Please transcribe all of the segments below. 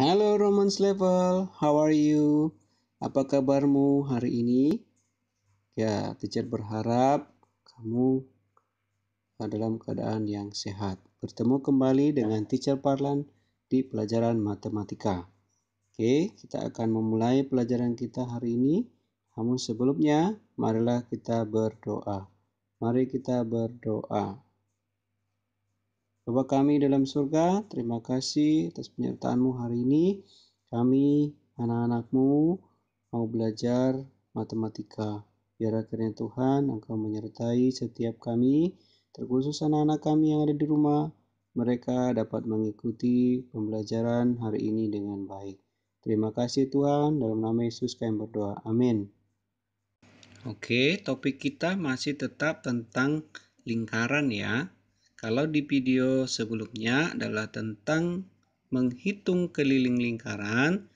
Halo Romance Level, how are you? Apa kabarmu hari ini? Ya, teacher berharap kamu dalam keadaan yang sehat. Bertemu kembali dengan teacher Parlan di pelajaran matematika. Oke, kita akan memulai pelajaran kita hari ini. Namun sebelumnya, marilah kita berdoa. Mari kita berdoa. Bapa kami dalam surga, terima kasih atas penyertaanmu hari ini. Kami, anak-anakmu, mau belajar matematika. Biar akhirnya Tuhan, Engkau menyertai setiap kami, terkhusus anak-anak kami yang ada di rumah, mereka dapat mengikuti pembelajaran hari ini dengan baik. Terima kasih Tuhan, dalam nama Yesus kami berdoa. Amin. Oke, topik kita masih tetap tentang lingkaran ya. Kalau di video sebelumnya adalah tentang menghitung keliling lingkaran.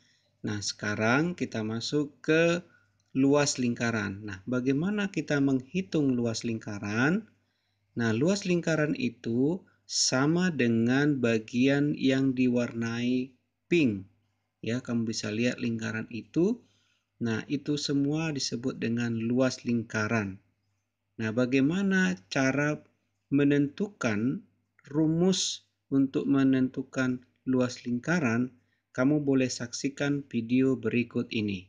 Nah, sekarang kita masuk ke luas lingkaran. Nah, bagaimana kita menghitung luas lingkaran? Nah, luas lingkaran itu sama dengan bagian yang diwarnai pink. Ya, kamu bisa lihat lingkaran itu. Nah, itu semua disebut dengan luas lingkaran. Nah, bagaimana cara menentukan rumus untuk menentukan luas lingkaran, kamu boleh saksikan video berikut ini.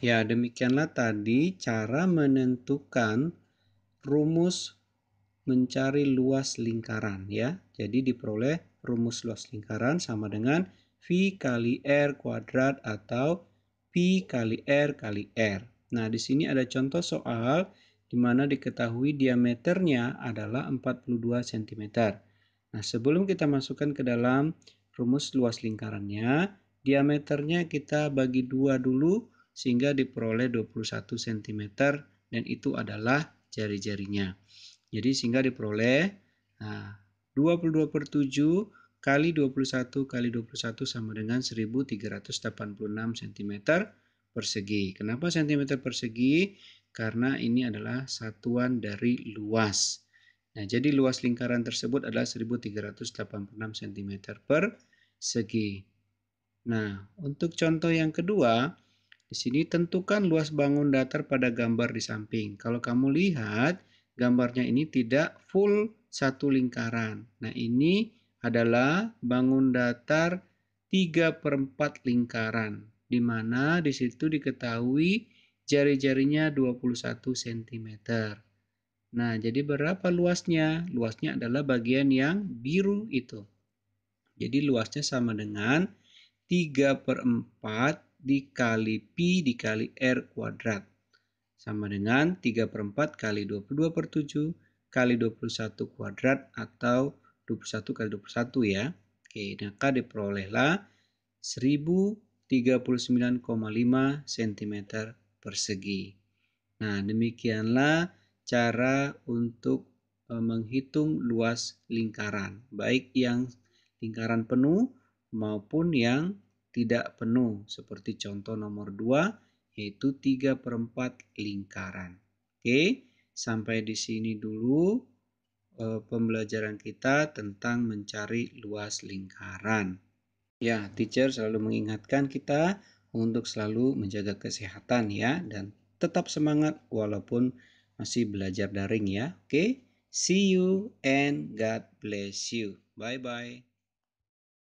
Ya, demikianlah tadi cara menentukan rumus mencari luas lingkaran ya. Jadi diperoleh rumus luas lingkaran sama dengan V kali R kuadrat atau P kali R kali R. Nah, di sini ada contoh soal di mana diketahui diameternya adalah 42 cm. Nah, sebelum kita masukkan ke dalam rumus luas lingkarannya, diameternya kita bagi dua dulu sehingga diperoleh 21 cm dan itu adalah jari-jarinya. Jadi sehingga diperoleh nah, 22 per 7 kali 21 kali 21 sama dengan 1386 cm persegi. Kenapa cm persegi? Karena ini adalah satuan dari luas. Nah, jadi luas lingkaran tersebut adalah 1386 cm persegi. Nah, untuk contoh yang kedua, di sini tentukan luas bangun datar pada gambar di samping. Kalau kamu lihat, gambarnya ini tidak full satu lingkaran. Nah, ini adalah bangun datar 3 per 4 lingkaran, di mana di situ diketahui jari-jarinya 21 cm. Nah, jadi berapa luasnya? Luasnya adalah bagian yang biru itu. Jadi luasnya sama dengan 3 per 4 dikali pi dikali r kuadrat sama dengan 3 per 4 kali 22 per 7 kali 21 kuadrat atau 21 kali 21 ya. Oke, maka diperolehlah 1039,5 cm persegi. Nah, demikianlah cara untuk e, menghitung luas lingkaran, baik yang lingkaran penuh maupun yang tidak penuh seperti contoh nomor 2 yaitu 3 per 4 lingkaran. Oke, sampai di sini dulu e, pembelajaran kita tentang mencari luas lingkaran. Ya, teacher selalu mengingatkan kita untuk selalu menjaga kesehatan ya dan tetap semangat walaupun masih belajar daring ya. Oke, see you and God bless you. Bye bye.